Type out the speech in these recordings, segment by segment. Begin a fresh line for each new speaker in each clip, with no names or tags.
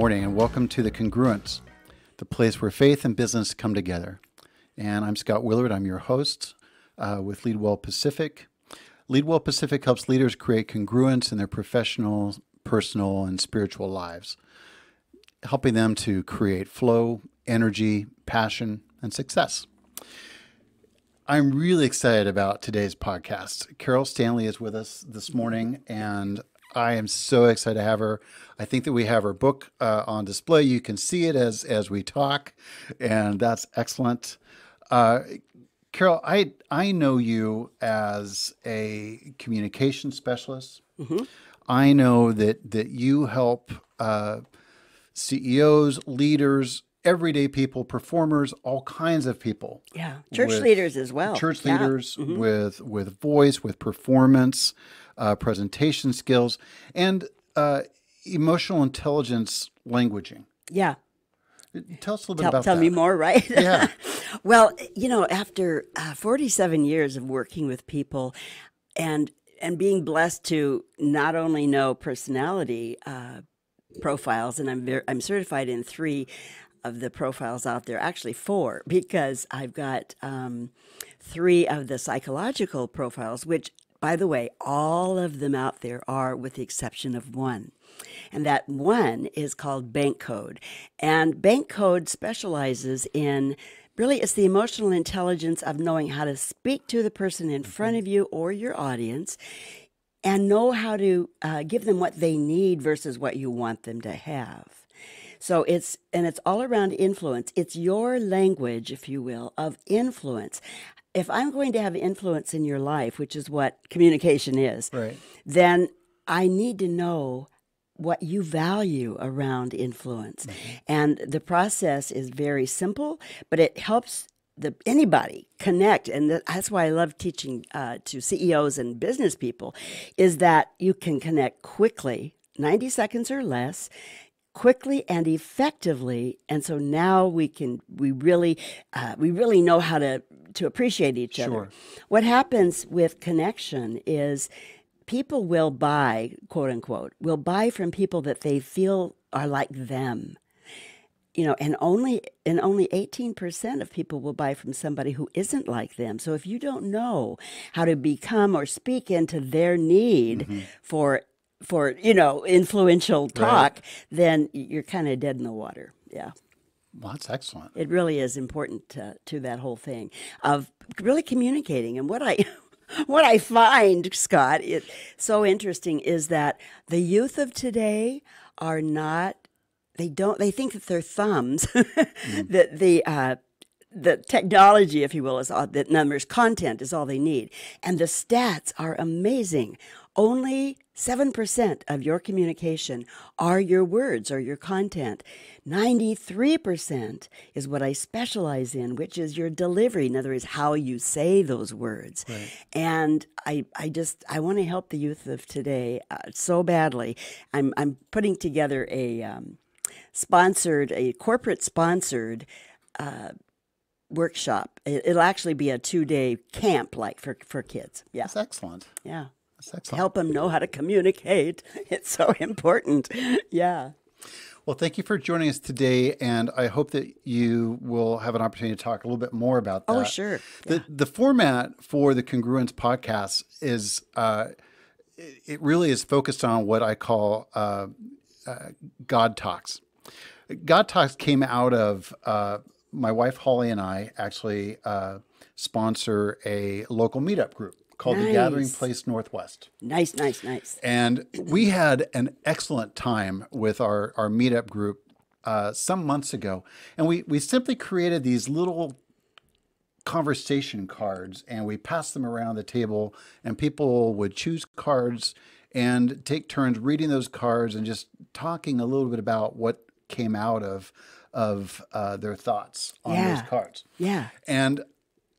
morning and welcome to The Congruence, the place where faith and business come together. And I'm Scott Willard, I'm your host uh, with Leadwell Pacific. Leadwell Pacific helps leaders create congruence in their professional, personal, and spiritual lives, helping them to create flow, energy, passion, and success. I'm really excited about today's podcast. Carol Stanley is with us this morning, and I am so excited to have her. I think that we have her book uh, on display. You can see it as as we talk, and that's excellent. Uh, Carol, I I know you as a communication specialist. Mm-hmm. I know that that you help uh, CEOs, leaders, everyday people, performers, all kinds of people. Yeah, church leaders as well. Church yeah. leaders mm-hmm. with with voice, with performance uh, presentation skills, and uh, emotional intelligence languaging. Yeah. Tell us a little tell, bit about tell that. Tell me
more, right? Yeah. well, you know, after uh, 47 years of working with people and and being blessed to not only know personality uh, profiles, and I'm I'm certified in three of the profiles out there, actually four, because I've got um, three of the psychological profiles, which by the way, all of them out there are, with the exception of one. And that one is called Bank Code. And Bank Code specializes in really it's the emotional intelligence of knowing how to speak to the person in front mm-hmm. of you or your audience and know how to uh, give them what they need versus what you want them to have. So it's, and it's all around influence. It's your language, if you will, of influence if I'm going to have influence in your life, which is what communication is, right. then I need to know what you value around influence. Mm-hmm. And the process is very simple, but it helps the anybody connect and that's why i love teaching uh, to ceos and business people is that you can connect quickly 90 seconds or less quickly and effectively and so now we can we really uh, we really know how to to appreciate each sure. other. What happens with connection is people will buy, quote unquote, will buy from people that they feel are like them. You know, and only and only 18% of people will buy from somebody who isn't like them. So if you don't know how to become or speak into their need mm-hmm. for for, you know, influential talk, right. then you're kind of dead in the water. Yeah.
Well, that's excellent.
It really is important to, to that whole thing of really communicating. And what I what I find, Scott, it so interesting is that the youth of today are not they don't they think that their thumbs mm. that the uh, the technology, if you will, is all that numbers content is all they need, and the stats are amazing. Only 7% of your communication are your words or your content. 93% is what I specialize in, which is your delivery. In other words, how you say those words. Right. And I, I just, I want to help the youth of today uh, so badly. I'm, I'm putting together a um, sponsored, a corporate sponsored, uh, workshop it, will actually be a two-day camp like for for kids yeah
that's excellent
yeah excellent. Help them know how to communicate. It's so important. Yeah.
Well, thank you for joining us today, and I hope that you will have an opportunity to talk a little bit more about oh, that. Oh, sure. Yeah. The the format for the Congruence podcast is uh, it really is focused on what I call uh, uh, God talks. God talks came out of uh, my wife Holly and I actually uh, sponsor a local meetup group called nice. the Gathering Place Northwest. Nice, nice, nice. And we had an excellent time with our, our meetup group uh, some months ago. And we, we simply created these little conversation cards and we passed them around the table, and people would choose cards and take turns reading those cards and just talking a little bit about what came out of of uh, their thoughts on yeah. those cards. Yeah. And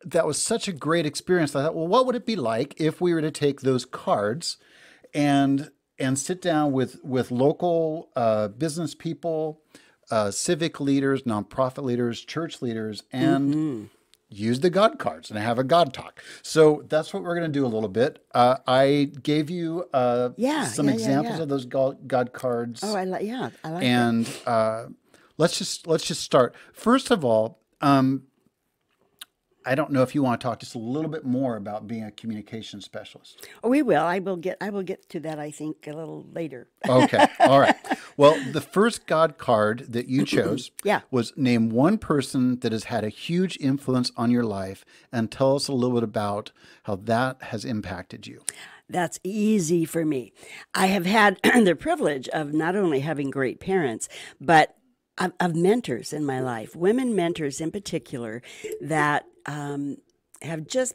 that was such a great experience. I thought, well, what would it be like if we were to take those cards and and sit down with with local uh, business people, uh, civic leaders, nonprofit leaders, church leaders, and mm-hmm. use the God cards and have a God talk. So that's what we're going to do a little bit. Uh, I gave you uh, yeah, some yeah, examples yeah, of those God, God cards. Oh, I
like yeah, I like.
And uh, let's just let's just start. First of all. Um, I don't know if you want to talk just a little bit more about being a communication specialist.
Oh, we will. I will get. I will get to that. I think a little later. okay. All
right. Well, the first God card that you chose, yeah. was name one person that has had a huge influence on your life, and tell us a little bit about how that has impacted you.
That's easy for me. I have had the privilege of not only having great parents, but of, of, mentors in my life, women mentors in particular, that um, have just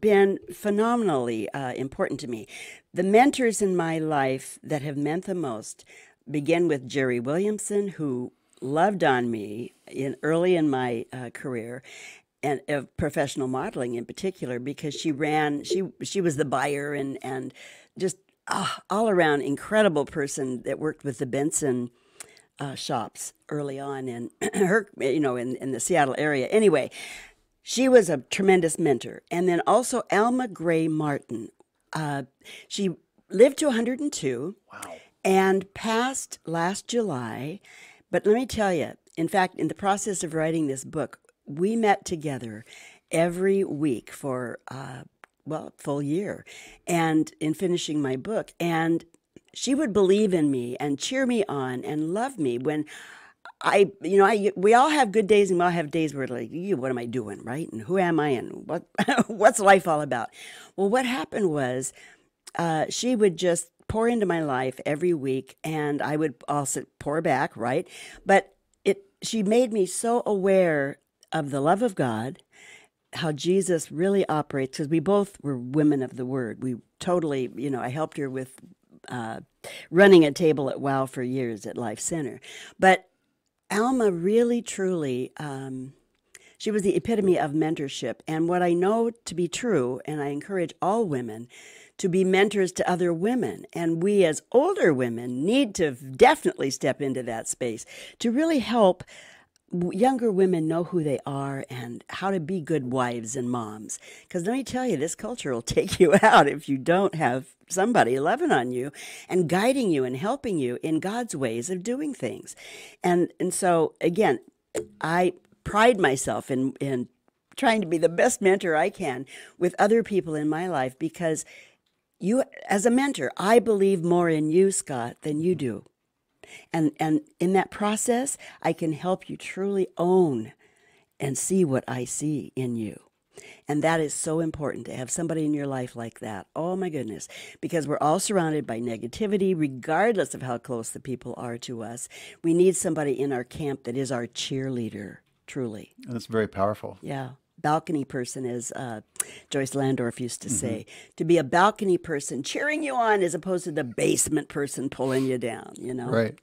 been phenomenally uh, important to me. The mentors in my life that have meant the most begin with Jerry Williamson, who loved on me in early in my uh, career and of uh, professional modeling in particular because she ran she she was the buyer and and just ah, all around incredible person that worked with the Benson uh, shops early on in her you know in, in the Seattle area anyway she was a tremendous mentor. And then also Alma Gray Martin. Uh, she lived to 102. Wow. And passed last July. But let me tell you, in fact, in the process of writing this book, we met together every week for, uh, well, full year. And in finishing my book, and she would believe in me and cheer me on and love me when I, you know, I we all have good days and we all have days where like, what am I doing, right? And who am I, and what what's life all about? Well, what happened was, uh, she would just pour into my life every week, and I would also pour back, right? But it she made me so aware of the love of God, how Jesus really operates, because we both were women of the Word. We totally, you know, I helped her with. Uh, running a table at WOW for years at Life Center. But Alma really, truly, um, she was the epitome of mentorship. And what I know to be true, and I encourage all women to be mentors to other women. And we, as older women, need to definitely step into that space to really help younger women know who they are and how to be good wives and moms. Because let me tell you, this culture will take you out if you don't have somebody loving on you and guiding you and helping you in God's ways of doing things. And and so again, I pride myself in in trying to be the best mentor I can with other people in my life because you as a mentor, I believe more in you, Scott, than you do and, and in that process, I can help you truly own and see what I see in you. And that is so important to have somebody in your life like that. Oh my goodness. Because we're all surrounded by negativity, regardless of how close the people are to us. We need somebody in our camp that is our cheerleader, truly.
That's very powerful. Yeah
balcony person, as uh, Joyce Landorf used to mm -hmm. say, to be a balcony person cheering you on as opposed to the basement person pulling you down, you know? Right.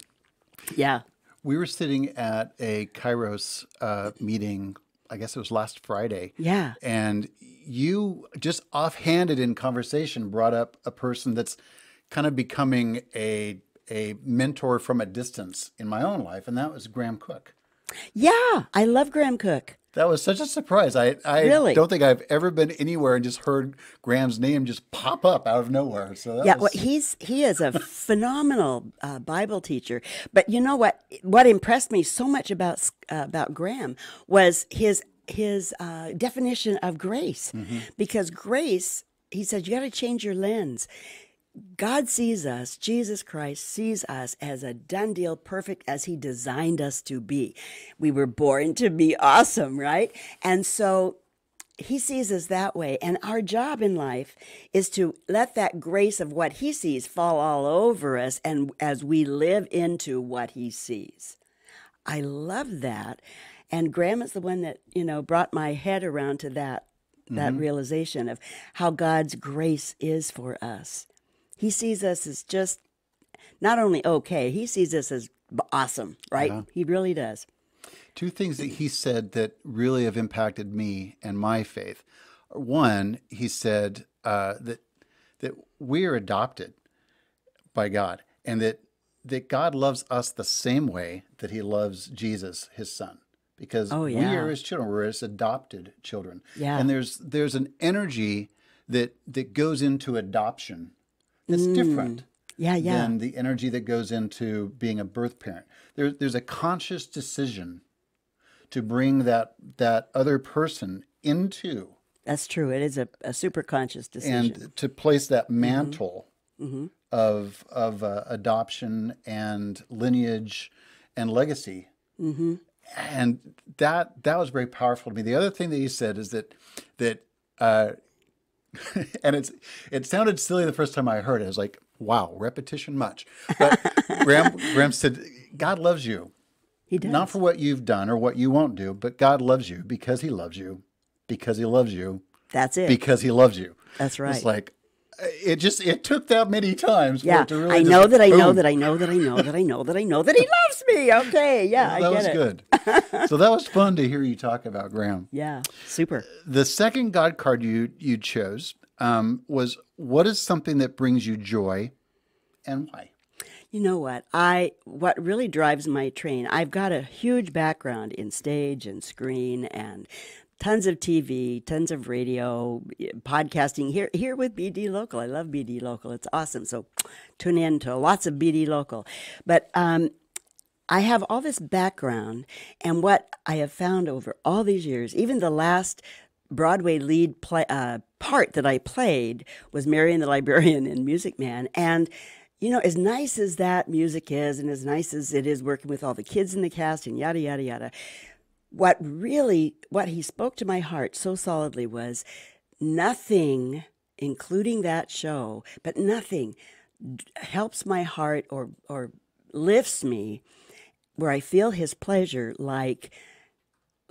Yeah. We were sitting at a Kairos uh, meeting, I guess it was last Friday. Yeah. And you just offhanded in conversation brought up a person that's kind of becoming a a mentor from a distance in my own life, and that was Graham Cook.
Yeah, I love Graham
Cook. That was such a surprise. I, I really? don't think I've ever been anywhere and just heard Graham's name just pop up out of nowhere. So yeah, was... well, he's he is a phenomenal
uh, Bible teacher. But you know what? What impressed me so much about uh, about Graham was his his uh, definition of grace, mm-hmm. because grace, he said, you got to change your lens. God sees us, Jesus Christ sees us as a done deal, perfect as he designed us to be. We were born to be awesome, right? And so he sees us that way. And our job in life is to let that grace of what he sees fall all over us and as we live into what he sees. I love that. And Graham is the one that, you know, brought my head around to that that mm-hmm. realization of how God's grace is for us. He sees us as just not only okay, he sees us as awesome, right? He really does.
Two things that he said that really have impacted me and my faith. One, he said uh, that that we are adopted by God, and that that God loves us the same way that He loves Jesus, His Son, because oh, yeah. we are His children. We're His adopted children. Yeah. And there's there's an energy that that goes into adoption it's mm. different.
Yeah, yeah. Than
the energy that goes into being a birth parent. There, there's a conscious decision to bring that that other person into. That's true. It is a, a super conscious decision. And to place that mm-hmm. mantle mm -hmm. of of uh, adoption and lineage and legacy. Mm -hmm. And that that was very powerful to me. The other thing that he said is that that uh, and it's it sounded silly the first time I heard it. I was like, wow, repetition much. But Graham, Graham said, God loves you. He does. Not for what you've done or what you won't do, but God loves you because he loves you, because he loves you. That's it. Because he loves you. That's right. It's like, it just it took that many times. Yeah, really I know just, that I boom. know that I know that I know that I know that I know that he
loves me. Okay, yeah, well, that was
good. so that was fun to hear you talk about Graham. Yeah, super. The second God card you you chose um, was what is something that brings you joy,
and why? You know what I what really drives my train. I've got a huge background in stage and screen and tons of TV, tons of radio, podcasting here here with BD Local. I love BD Local. It's awesome. So tune in to lots of BD Local. But um, I have all this background, and what I have found over all these years, even the last Broadway lead play, uh, part that I played was Marion the Librarian in Music Man, and you know, as nice as that music is, and as nice as it is working with all the kids in the cast, and yada yada yada what really what he spoke to my heart so solidly was nothing including that show but nothing helps my heart or or lifts me where i feel his pleasure like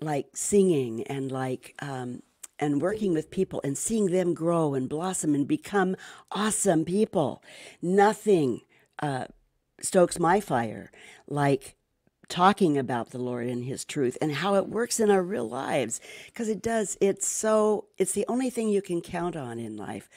like singing and like um, and working with people and seeing them grow and blossom and become awesome people nothing uh, stokes my fire like talking about the Lord and his truth and how it works in our real lives because it does it's so it's the only thing you can count on in life.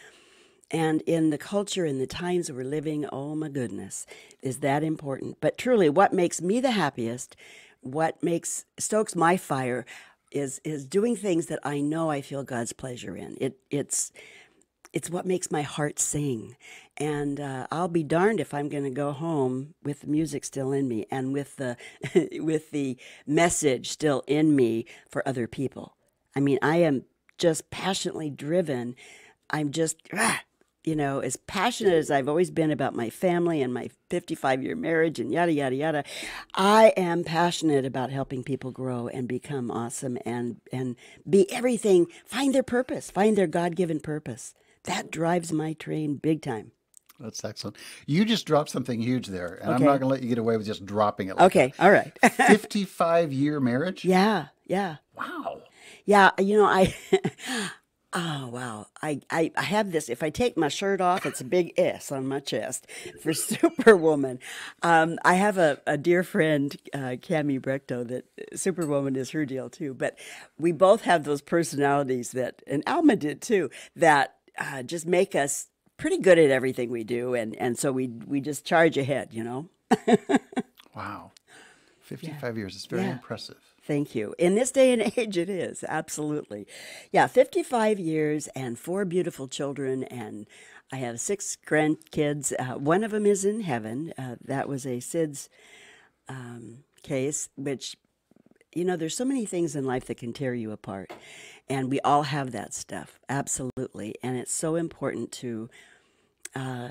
And in the culture in the times we're living, oh my goodness, is that important. But truly what makes me the happiest, what makes stokes my fire is is doing things that I know I feel God's pleasure in. It it's it's what makes my heart sing. And uh, I'll be darned if I'm going to go home with the music still in me and with the with the message still in me for other people. I mean, I am just passionately driven. I'm just ah, you know, as passionate as I've always been about my family and my 55 year marriage and yada, yada, yada, I am passionate about helping people grow and become awesome and, and be everything, find their purpose, find their God given purpose that
drives my train big time. That's excellent. You just dropped something huge there, and okay. I'm not going to let you get away with just dropping it. Like okay, that. all right. 55 year marriage? Yeah,
yeah. Wow. Yeah, you know, I Oh wow! I, I, I have this. If I take my shirt off, it's a big S on my chest for Superwoman. Um, I have a, a dear friend, uh, Cami Brechto, that Superwoman is her deal too. But we both have those personalities that, and Alma did too. That uh, just make us pretty good at everything we do, and and so we we just charge ahead, you know. wow, fifty-five yeah. years. It's very yeah. impressive. Thank you. In this day and age, it is absolutely, yeah, fifty-five years and four beautiful children, and I have six grandkids. Uh, one of them is in heaven. Uh, that was a SIDS um, case, which you know, there's so many things in life that can tear you apart, and we all have that stuff. Absolutely. And it's so important to, uh,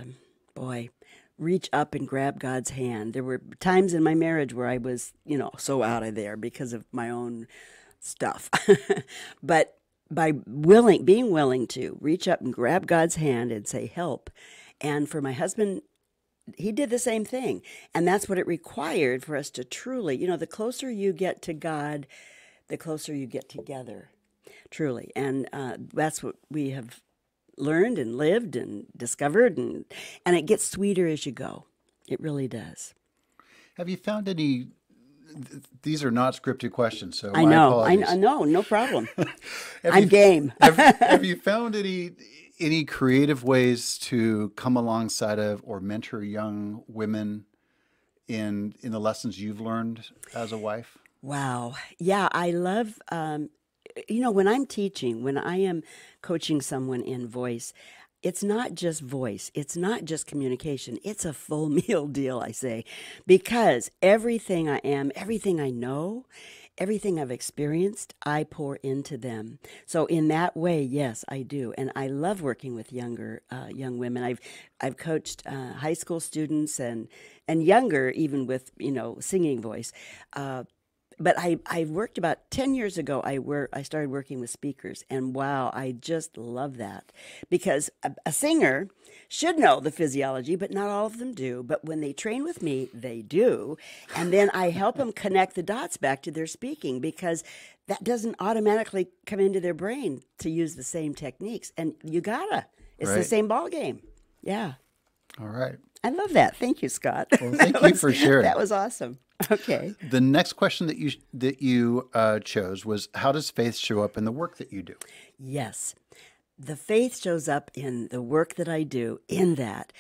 boy, reach up and grab God's hand. There were times in my marriage where I was, you know, so out of there because of my own stuff. but by willing, being willing to reach up and grab God's hand and say, help. And for my husband he did the same thing. And that's what it required for us to truly, you know, the closer you get to God, the closer you get together truly. And uh, that's what we have learned and lived and discovered, and and it gets sweeter as you go. It really does.
Have you found any? these are not scripted questions, so I know. I know. No problem. I'm you, game. have, have you found any any creative ways to come alongside of or mentor young women in in the lessons you've learned as a wife?
Wow. Yeah, I love um, you know, when I'm teaching, when I am coaching someone in voice, it's not just voice, it's not just communication, it's a full meal deal, I say, because everything I am, everything I know, everything I've experienced, I pour into them. So in that way, yes, I do, and I love working with younger uh, young women. I've I've coached uh, high school students and and younger, even with you know singing voice. Uh, but I I worked about ten years ago. I were I started working with speakers, and wow, I just love that because a, a, singer should know the physiology, but not all of them do. But when they train with me, they do, and then I help them connect the dots back to their speaking because that doesn't automatically come into their brain to use the same techniques. And you gotta, it's right. the same ball game. Yeah. All right. I love that. Thank you, Scott. Well, thank you was, for sharing. That was awesome. Okay.
The next question that you that you uh, chose was, how does faith show up in the work that you do?
Yes, the faith shows up in the work that I do. In that,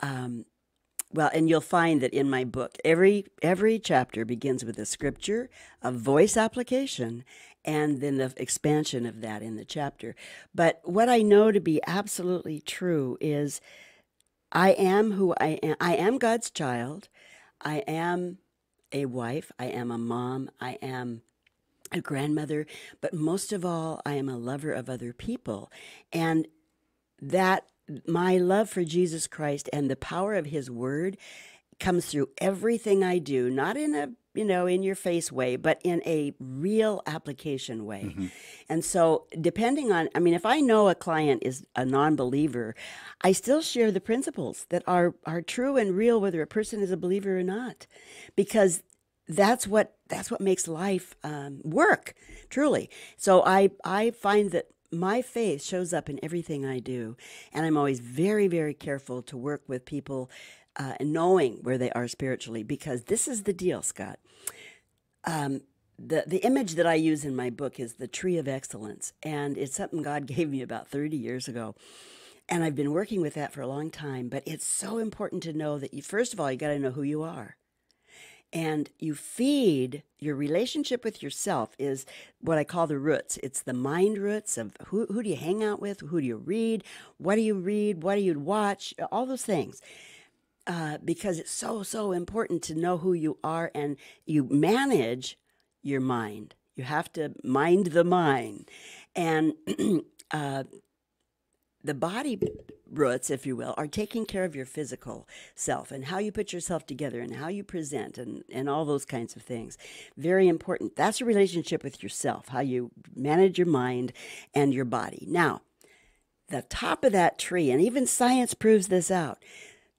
um, well, and you'll find that in my book, every every chapter begins with a scripture, a voice application, and then the expansion of that in the chapter. But what I know to be absolutely true is, I am who I am. I am God's child. I am a wife, I am a mom, I am a grandmother, but most of all, I am a lover of other people. And that my love for Jesus Christ and the power of his word comes through everything I do, not in a you know, in your face way, but in a real application way. Mm-hmm. And so, depending on, I mean, if I know a client is a non believer, I still share the principles that are, are true and real, whether a person is a believer or not, because that's what that's what makes life um, work truly so i i find that my faith shows up in everything I do. And I'm always very, very careful to work with people uh, and knowing where they are spiritually, because this is the deal, Scott. Um, the the image that I use in my book is the tree of excellence, and it's something God gave me about 30 years ago. And I've been working with that for a long time, but it's so important to know that you first of all you got to know who you are. And you feed your relationship with yourself is what I call the roots. It's the mind roots of who, who do you hang out with? Who do you read? What do you read? What do you watch? All those things uh, because it's so, so important to know who you are and you manage your mind. You have to mind the mind. And uh, the body roots, if you will, are taking care of your physical self and how you put yourself together and how you present and, and all those kinds of things. Very important. That's a relationship with yourself, how you manage your mind and your body. Now, the top of that tree, and even science proves this out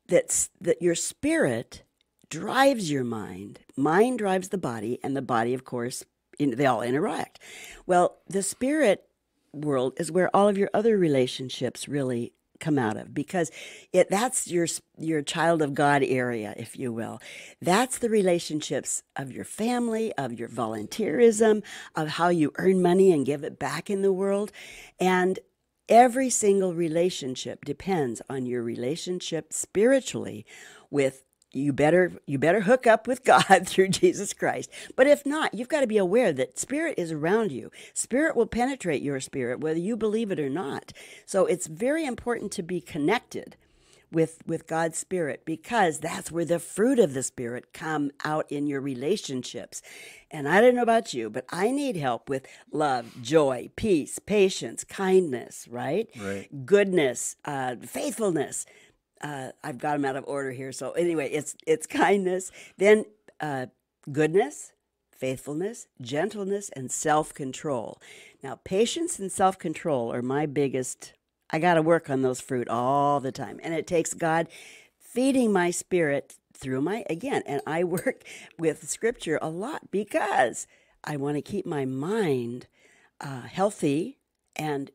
that's that your spirit drives your mind, mind drives the body, and the body, of course, in, they all interact. Well, the spirit world is where all of your other relationships really come out of because it that's your your child of god area if you will that's the relationships of your family of your volunteerism of how you earn money and give it back in the world and Every single relationship depends on your relationship spiritually with you better you better hook up with God through Jesus Christ. But if not, you've got to be aware that spirit is around you. Spirit will penetrate your spirit whether you believe it or not. So it's very important to be connected with with God's spirit because that's where the fruit of the spirit come out in your relationships. And I don't know about you, but I need help with love, joy, peace, patience, kindness, right? right. Goodness, uh, faithfulness. Uh, I've got them out of order here. So anyway, it's it's kindness, then uh, goodness, faithfulness, gentleness, and self control. Now, patience and self control are my biggest I got to work on those fruit all the time. And it takes God feeding my spirit through my, again, and I work with scripture a lot because I want to keep my mind uh, healthy and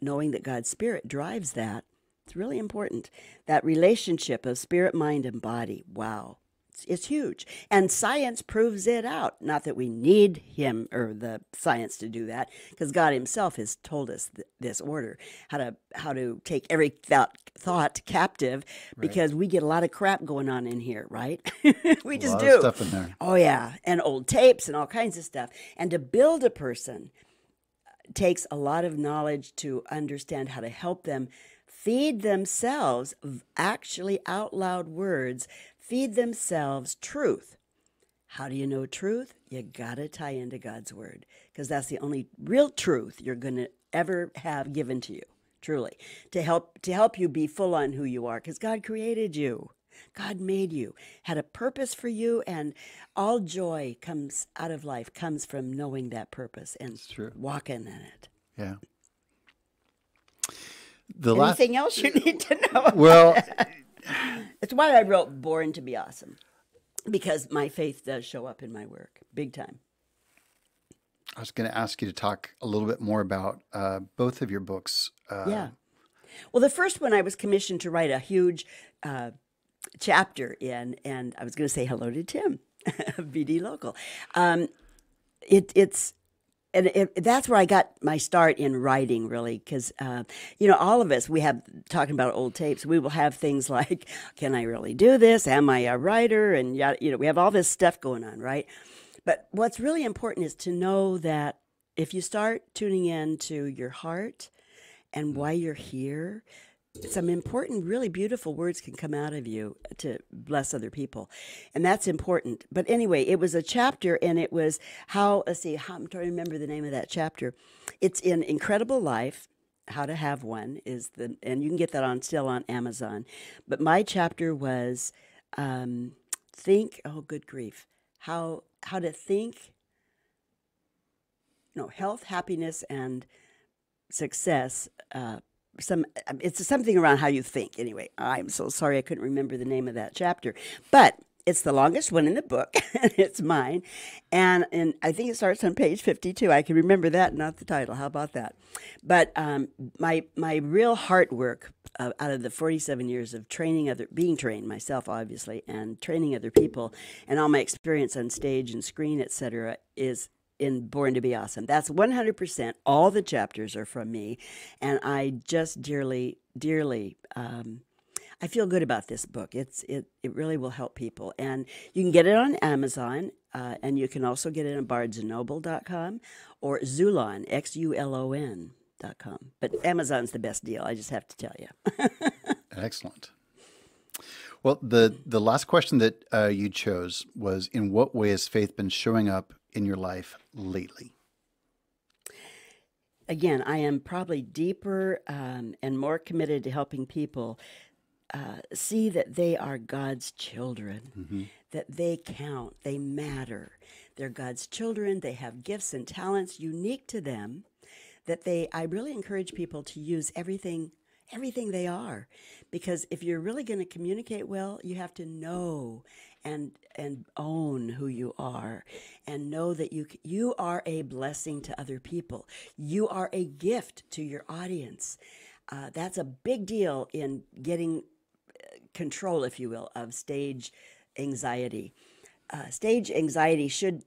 knowing that God's spirit drives that. It's really important. That relationship of spirit, mind, and body. Wow it's, huge. And science proves it out. Not that we need him or the science to do that, because God himself has told us th this order, how to, how to take every thought, thought captive, right. because we get a lot of crap going on in here, right? we a just do. stuff in there. Oh, yeah. And old tapes and all kinds of stuff. And to build a person uh, takes a lot of knowledge to understand how to help them feed themselves actually out loud words feed themselves truth. How do you know truth? You got to tie into God's word because that's the only real truth you're going to ever have given to you, truly, to help to help you be full on who you are because God created you. God made you, had a purpose for you, and all joy comes out of life comes from knowing that purpose and walking in it.
Yeah. The Anything
last, else you need to know? well, it's why I wrote Born to Be Awesome because my faith does show up in my work big time.
I was going to ask you to talk a little bit more about uh, both of your books. Uh, yeah.
Well, the first one I was commissioned to write a huge uh, chapter in, and I was going to say hello to Tim, BD Local. Um, it, it's and it, that's where I got my start in writing, really, because uh, you know all of us we have talking about old tapes. We will have things like, "Can I really do this? Am I a writer?" And you know we have all this stuff going on, right? But what's really important is to know that if you start tuning in to your heart and mm-hmm. why you're here, some important, really beautiful words can come out of you to bless other people. And that's important. But anyway, it was a chapter and it was how, let's see, how, I'm trying to remember the name of that chapter. It's in Incredible Life. How to Have One is the, and you can get that on still on Amazon. But my chapter was um, Think, oh, good grief, how, how to think, no, health, happiness, and success uh, some um, it's something around how you think anyway i'm so sorry i couldn't remember the name of that chapter but it's the longest one in the book it's mine and and i think it starts on page 52 i can remember that not the title how about that but um, my my real heart work uh, out of the 47 years of training other being trained myself obviously and training other people and all my experience on stage and screen etc is in Born to Be Awesome. That's 100%. All the chapters are from me. And I just dearly, dearly, um, I feel good about this book. It's it, it really will help people. And you can get it on Amazon, uh, and you can also get it on barnesandnoble.com or Zulon, X U L O N. Dot com. But Amazon's the best deal, I just have to tell you.
Excellent. Well, the the last question that uh, you chose was: In what way has faith been showing up in your life lately?
Again, I am probably deeper um, and more committed to helping people uh, see that they are God's children, mm -hmm. that they count, they matter. They're God's children, they have gifts and talents unique to them that they I really encourage people to use everything everything they are because if you're really going to communicate well, you have to know and and own who you are and know that you you are a blessing to other people. You are a gift to your audience. Uh, that's a big deal in getting uh, control, if you will, of stage anxiety. Uh, stage anxiety should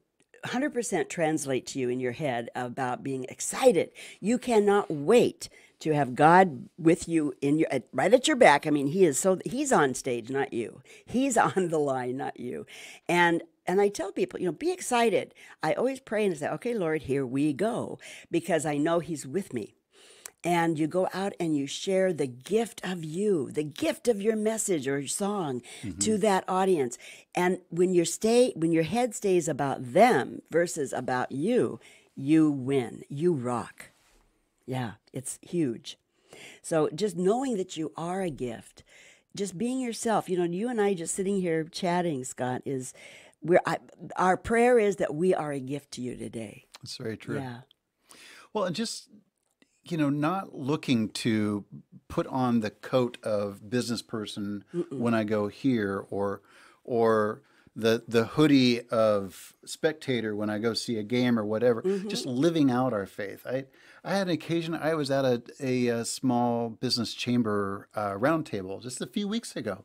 100% translate to you in your head about being excited. You cannot wait to have God with you in your at, right at your back. I mean, he is so he's on stage, not you. He's on the line, not you. And and I tell people, you know, be excited. I always pray and say, "Okay, Lord, here we go," because I know he's with me and you go out and you share the gift of you, the gift of your message or your song mm-hmm. to that audience. And when your stay, when your head stays about them versus about you, you win. You rock. Yeah, it's huge. So just knowing that you are a gift, just being yourself. You know, you and I just sitting here chatting, Scott, is where our prayer is that we are a gift to you today. That's very true. Yeah.
Well, and just you know, not looking to put on the coat of business person Mm-mm. when I go here or or the the hoodie of spectator when I go see a game or whatever. Mm-hmm. Just living out our faith. I I had an occasion. I was at a a, a small business chamber uh, roundtable just a few weeks ago,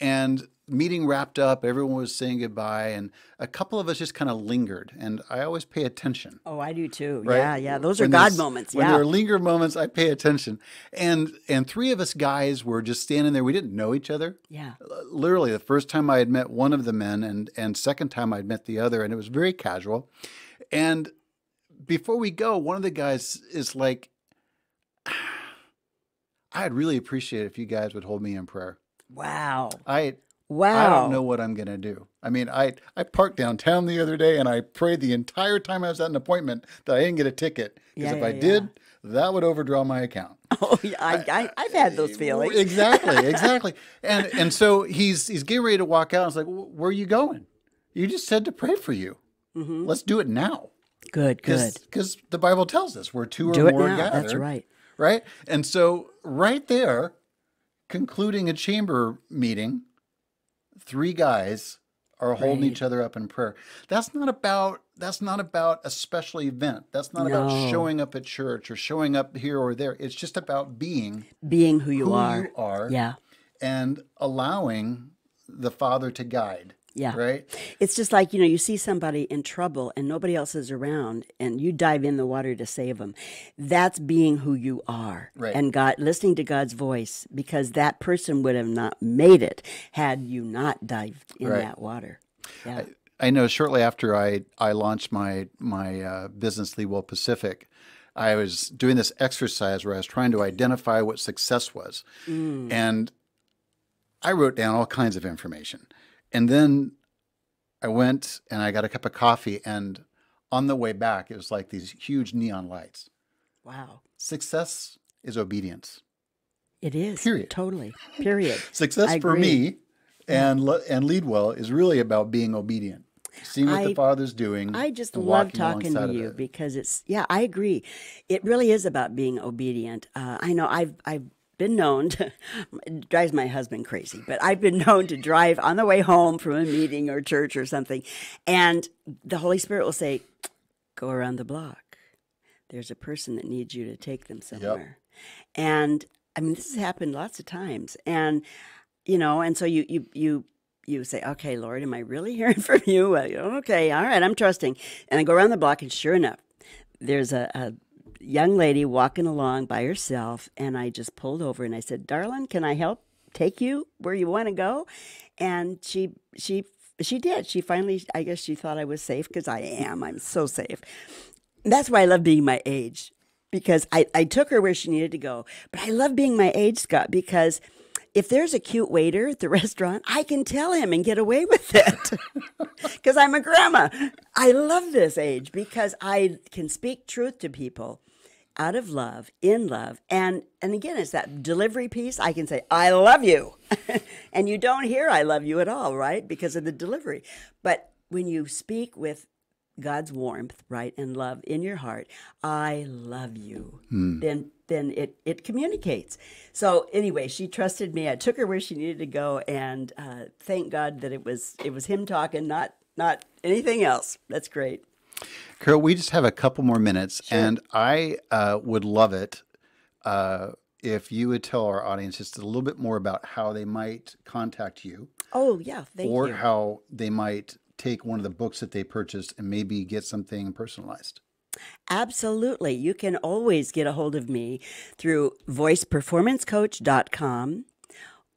and meeting wrapped up everyone was saying goodbye and a couple of us just kind of lingered and i always pay attention
oh i do too right? yeah yeah those when are god moments yeah. when there are
linger moments i pay attention and and three of us guys were just standing there we didn't know each other yeah literally the first time i had met one of the men and and second time i'd met the other and it was very casual and before we go one of the guys is like i'd really appreciate if you guys would hold me in prayer Wow. I Wow. I don't know what I'm going to do. I mean, I, I parked downtown the other day and I prayed the entire time I was at an appointment that I didn't get a ticket. Because yeah, if yeah, I yeah. did, that would overdraw my account. Oh, yeah, I, I, have had those feelings. Exactly, exactly. and and so he's he's getting ready to walk out. I was like, where are you going? You just said to pray for you. Mm -hmm. Let's do it now.
Good, good.
Because the Bible tells us we're two do or more now. gathered. That's right. Right? And so right there, concluding a chamber meeting, three guys are holding each other up in prayer. That's not about that's not about a special event. That's not no. about showing up at church or showing up here or there. It's just about being being who you who are. You are. Yeah. And allowing the Father to guide. Yeah. Right?
It's just like, you know, you see somebody in trouble and nobody else is around and you dive in the water to save them. That's being who you are. Right. And God listening to God's voice because that person would have not made it had you not dived in right. that water. Yeah.
I, I, know shortly after I, I launched my my uh, business Lee Well Pacific, I was doing this exercise where I was trying to identify what success was. Mm. And I wrote down all kinds of information and then I went and I got a cup of coffee, and on the way back, it was like these huge neon lights. Wow. Success is obedience. It is. Period. Totally. Period. Success I for agree. me and yeah. and lead well is really about being obedient. Seeing what I, the Father's doing. I just love talking to you because
it's yeah, I agree. It really is about being obedient. Uh, I know I've I've been known to drives my husband crazy, but I've been known to drive on the way home from a meeting or church or something, and the Holy Spirit will say, "Go around the block. There's a person that needs you to take them somewhere." Yep. And I mean, this has happened lots of times, and you know, and so you you you you say, "Okay, Lord, am I really hearing from you?" Well, okay, all right, I'm trusting, and I go around the block, and sure enough, there's a, a young lady walking along by herself, and I just pulled over and I said, "Darling, can I help take you where you want to go?" And she she she did. She finally, I guess, she thought I was safe because I am. I'm so safe. That's why I love being my age because I, I took her where she needed to go. But I love being my age, Scott, because if there's a cute waiter at the restaurant, I can tell him and get away with it because I'm a grandma. I love this age because I can speak truth to people out of love, in love, and and again, it's that delivery piece. I can say I love you, and you don't hear I love you at all, right? Because of the delivery. But when you speak with God's warmth, right, and love in your heart, I love you. Hmm. Then then it it communicates. So anyway, she trusted me. I took her where she needed to go, and uh, thank God that it was it was him talking, not not anything else. That's great.
Carol, we just have a couple more minutes, sure. and I uh, would love it uh, if you would tell our audience just a little bit more about how they might contact you.
Oh, yeah. or you.
how they might take one of the books that they purchased and maybe get something personalized. Absolutely.
You can always get a hold of me through voiceperformancecoach.com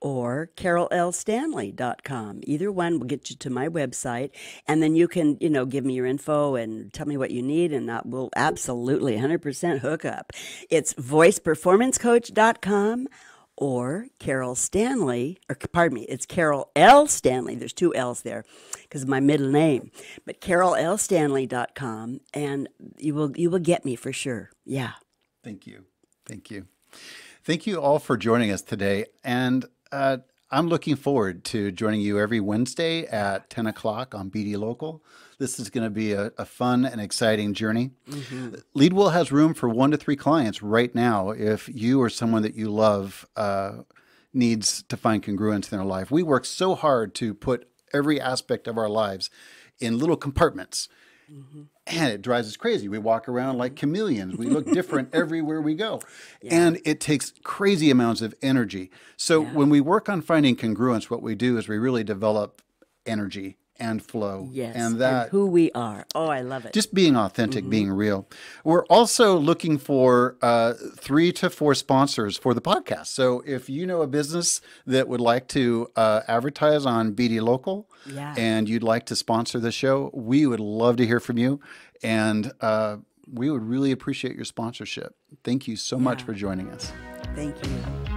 or carolstanley.com. Either one will get you to my website and then you can, you know, give me your info and tell me what you need and I will absolutely 100% hook up. It's voiceperformancecoach.com or Carol Stanley, or pardon me, it's Carol L. Stanley. There's two L's there because of my middle name. But carolstanley.com and you will you will get me for sure.
Yeah. Thank you. Thank you. Thank you all for joining us today and uh, I'm looking forward to joining you every Wednesday at 10 o'clock on BD Local. This is going to be a, a fun and exciting journey. Mm-hmm. Leadwell has room for one to three clients right now if you or someone that you love uh, needs to find congruence in their life. We work so hard to put every aspect of our lives in little compartments Mm-hmm. And it drives us crazy. We walk around like mm-hmm. chameleons. We look different everywhere we go. Yeah. And it takes crazy amounts of energy. So yeah. when we work on finding congruence, what we do is we really develop energy and flow. Yes. And that and who we are. Oh, I love it. Just being authentic, mm-hmm. being real. We're also looking for uh, three to four sponsors for the podcast. So if you know a business that would like to uh, advertise on BD Local yeah. and you'd like to sponsor the show, we would love to hear from you. And uh, we would really appreciate your sponsorship. Thank you so yeah. much for joining us. Thank you.